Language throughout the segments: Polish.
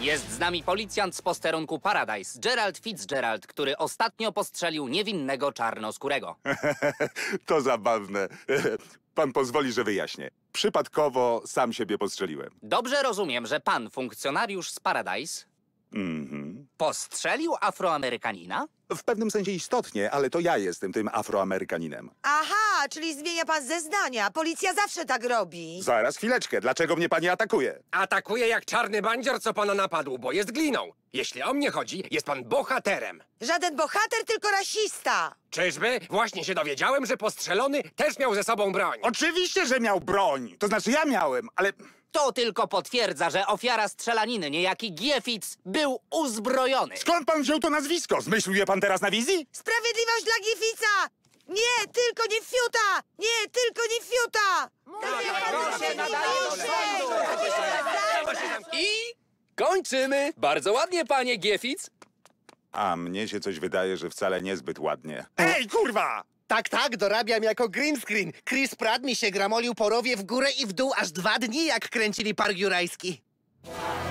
Jest z nami policjant z posterunku Paradise, Gerald Fitzgerald, który ostatnio postrzelił niewinnego czarnoskórego. to zabawne. Pan pozwoli, że wyjaśnię. Przypadkowo sam siebie postrzeliłem. Dobrze rozumiem, że pan, funkcjonariusz z Paradise, Mhm. Postrzelił Afroamerykanina? W pewnym sensie istotnie, ale to ja jestem tym Afroamerykaninem. Aha, czyli zmienia pan ze zdania. Policja zawsze tak robi. Zaraz, chwileczkę. Dlaczego mnie pani atakuje? Atakuje jak czarny bandzior, co pana napadł, bo jest gliną. Jeśli o mnie chodzi, jest pan bohaterem. Żaden bohater, tylko rasista. Czyżby? Właśnie się dowiedziałem, że postrzelony też miał ze sobą broń. Oczywiście, że miał broń. To znaczy ja miałem, ale... To tylko potwierdza, że ofiara strzelaniny, niejaki Giefic, był uzbrojony. Skąd pan wziął to nazwisko? Zmyślił je pan teraz na wizji? Sprawiedliwość dla Giefica! Nie, tylko nie fiuta! Nie, tylko nie fiuta! I kończymy! Bardzo ładnie, panie Giefic. A mnie się coś wydaje, że wcale niezbyt ładnie. Ej, kurwa! Tak, tak, dorabiam jako green screen. Chris Pratt mi się gramolił porowie w górę i w dół aż dwa dni, jak kręcili park jurajski.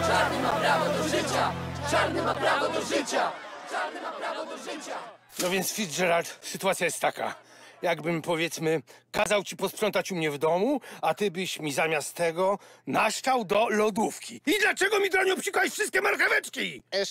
Czarny ma prawo do życia! Czarny ma prawo do życia! Czarny ma prawo do życia! No więc Fitzgerald, sytuacja jest taka. Jakbym, powiedzmy, kazał ci posprzątać u mnie w domu, a ty byś mi zamiast tego naszczał do lodówki. I dlaczego mi, Dronio, psikałeś wszystkie marcheweczki? E,